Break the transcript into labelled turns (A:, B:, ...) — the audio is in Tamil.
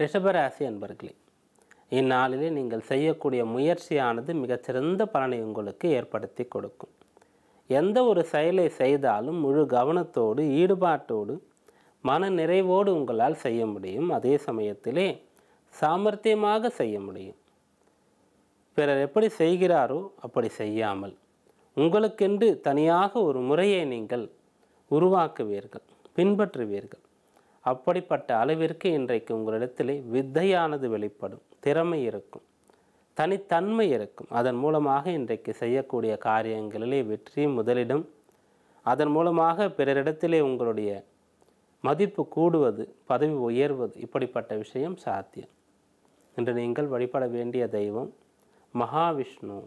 A: ரிஷபராசி அன்பர்களே இந்நாளிலே நீங்கள் செய்யக்கூடிய முயற்சியானது மிகச்சிறந்த பலனை உங்களுக்கு ஏற்படுத்தி கொடுக்கும் எந்த ஒரு செயலை செய்தாலும் முழு கவனத்தோடு ஈடுபாட்டோடு மன நிறைவோடு உங்களால் செய்ய முடியும் அதே சமயத்திலே சாமர்த்தியமாக செய்ய முடியும் பிறர் எப்படி செய்கிறாரோ அப்படி செய்யாமல் உங்களுக்கென்று தனியாக ஒரு முறையை நீங்கள் உருவாக்குவீர்கள் பின்பற்றுவீர்கள் அப்படிப்பட்ட அளவிற்கு இன்றைக்கு உங்களிடத்திலே வித்தையானது வெளிப்படும் திறமை இருக்கும் தனித்தன்மை இருக்கும் அதன் மூலமாக இன்றைக்கு செய்யக்கூடிய காரியங்களிலே வெற்றி முதலிடம் அதன் மூலமாக பிறரிடத்திலே உங்களுடைய மதிப்பு கூடுவது பதவி உயர்வது இப்படிப்பட்ட விஷயம் சாத்தியம் இன்று நீங்கள் வழிபட வேண்டிய தெய்வம் மகாவிஷ்ணு